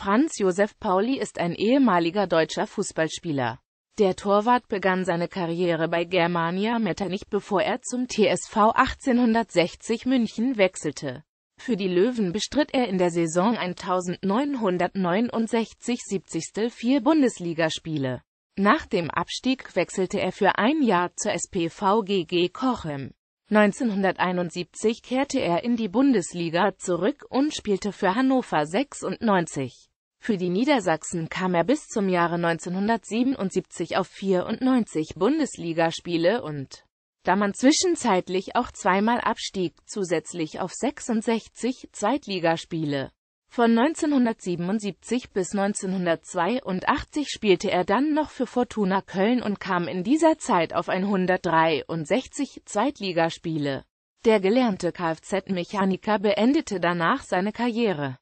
Franz Josef Pauli ist ein ehemaliger deutscher Fußballspieler. Der Torwart begann seine Karriere bei Germania Metternich, bevor er zum TSV 1860 München wechselte. Für die Löwen bestritt er in der Saison 1969-70 vier Bundesligaspiele. Nach dem Abstieg wechselte er für ein Jahr zur SPV GG Cochem. 1971 kehrte er in die Bundesliga zurück und spielte für Hannover 96. Für die Niedersachsen kam er bis zum Jahre 1977 auf 94 Bundesligaspiele und, da man zwischenzeitlich auch zweimal abstieg, zusätzlich auf 66 Zweitligaspiele. Von 1977 bis 1982 spielte er dann noch für Fortuna Köln und kam in dieser Zeit auf 163 Zweitligaspiele. Der gelernte Kfz-Mechaniker beendete danach seine Karriere.